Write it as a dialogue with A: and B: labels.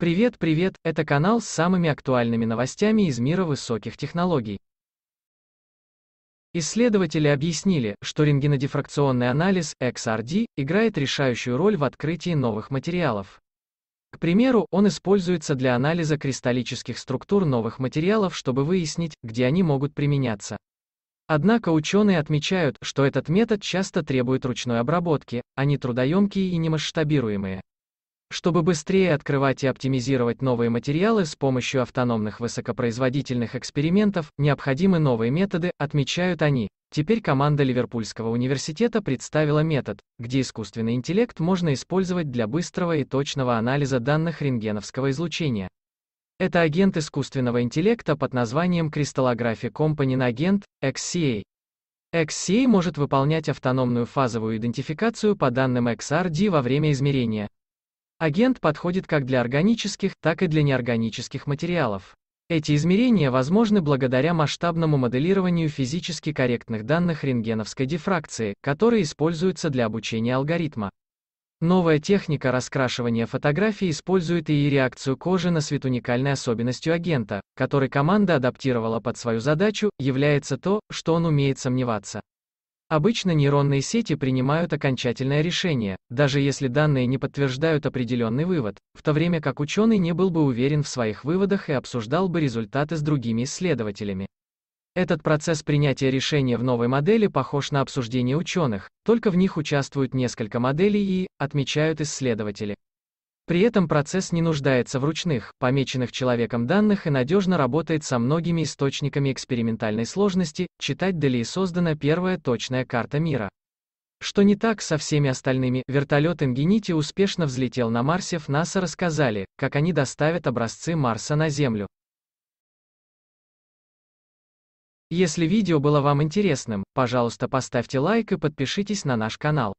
A: Привет, привет, это канал с самыми актуальными новостями из мира высоких технологий. Исследователи объяснили, что рентгенодифракционный анализ XRD играет решающую роль в открытии новых материалов. К примеру, он используется для анализа кристаллических структур новых материалов, чтобы выяснить, где они могут применяться. Однако ученые отмечают, что этот метод часто требует ручной обработки, они а трудоемкие и немасштабируемые. Чтобы быстрее открывать и оптимизировать новые материалы с помощью автономных высокопроизводительных экспериментов, необходимы новые методы, отмечают они. Теперь команда Ливерпульского университета представила метод, где искусственный интеллект можно использовать для быстрого и точного анализа данных рентгеновского излучения. Это агент искусственного интеллекта под названием Crystallography Component агент XCA. XCA может выполнять автономную фазовую идентификацию по данным XRD во время измерения, Агент подходит как для органических, так и для неорганических материалов. Эти измерения возможны благодаря масштабному моделированию физически корректных данных рентгеновской дифракции, которые используются для обучения алгоритма. Новая техника раскрашивания фотографий использует и реакцию кожи на свет уникальной особенностью агента, который команда адаптировала под свою задачу, является то, что он умеет сомневаться. Обычно нейронные сети принимают окончательное решение, даже если данные не подтверждают определенный вывод, в то время как ученый не был бы уверен в своих выводах и обсуждал бы результаты с другими исследователями. Этот процесс принятия решения в новой модели похож на обсуждение ученых, только в них участвуют несколько моделей и, отмечают исследователи, при этом процесс не нуждается в ручных, помеченных человеком данных и надежно работает со многими источниками экспериментальной сложности, читать Дели создана первая точная карта мира. Что не так со всеми остальными, вертолет Ингенити успешно взлетел на Марсе, в НАСА рассказали, как они доставят образцы Марса на Землю. Если видео было вам интересным, пожалуйста поставьте лайк и подпишитесь на наш канал.